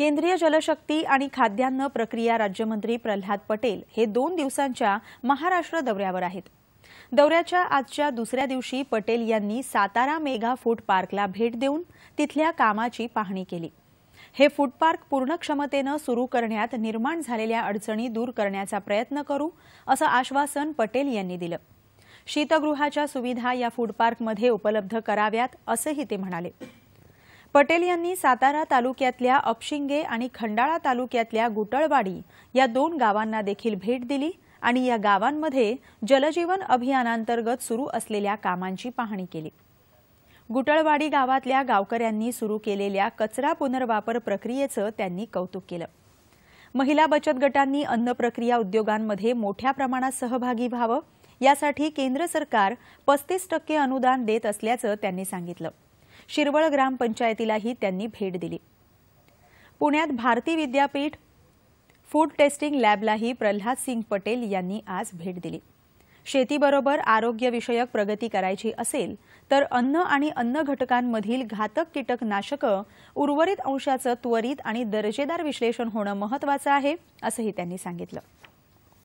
केंद्रीय जलशक्ती आणि खाद्यान्न प्रक्रिया राज्यमंत्री प्रल्हाद पटेल हे दोन दिवसांच्या महाराष्ट्र दौऱ्यावर आहेत दौऱ्याच्या आजच्या दुसऱ्या दिवशी पटेल यांनी सातारा मेगा फूड पार्कला भेट देऊन तिथल्या कामाची पाहणी केली हे फूड पार्क पूर्ण क्षमतेनं सुरू करण्यात निर्माण झालेल्या अडचणी दूर करण्याचा प्रयत्न करू असं आश्वासन पटेल यांनी दिलं शीतगृहाच्या सुविधा या फूड पार्कमध्ये उपलब्ध कराव्यात असंही ते म्हणाले पटेल यांनी सातारा तालुक्यातल्या अपशिंगे आणि खंडाळा तालुक्यातल्या गुटळवाडी या दोन गावांना देखील भेट दिली आणि या गावांमध्ये जलजीवन अभियानांतर्गत सुरू असलेल्या कामांची पाहणी केली गुटळवाडी गावातल्या गावकऱ्यांनी सुरू केलेल्या कचरा पुनर्वापर प्रक्रियेचं त्यांनी कौतुक केलं महिला बचत गटांनी अन्न प्रक्रिया उद्योगांमध्ये मोठ्या प्रमाणात सहभागी व्हावं यासाठी केंद्र सरकार पस्तीस टक्के अनुदान देत असल्याचं त्यांनी सांगितलं शिरवळ ग्रामपंचायतीलाही त्यांनी भेट दिली पुण्यात भारती विद्यापीठ फूड टेस्टिंग लॅबलाही प्रल्हाद सिंग पटेल यांनी आज भेट दिली शेतीबरोबर आरोग्यविषयक प्रगती करायची असेल तर अन्न आणि अन्न घटकांमधील घातक कीटकनाशक उर्वरित अंशाचं त्वरित आणि दर्जेदार विश्लेषण होणं महत्वाचं आहे असंही त्यांनी सांगितलं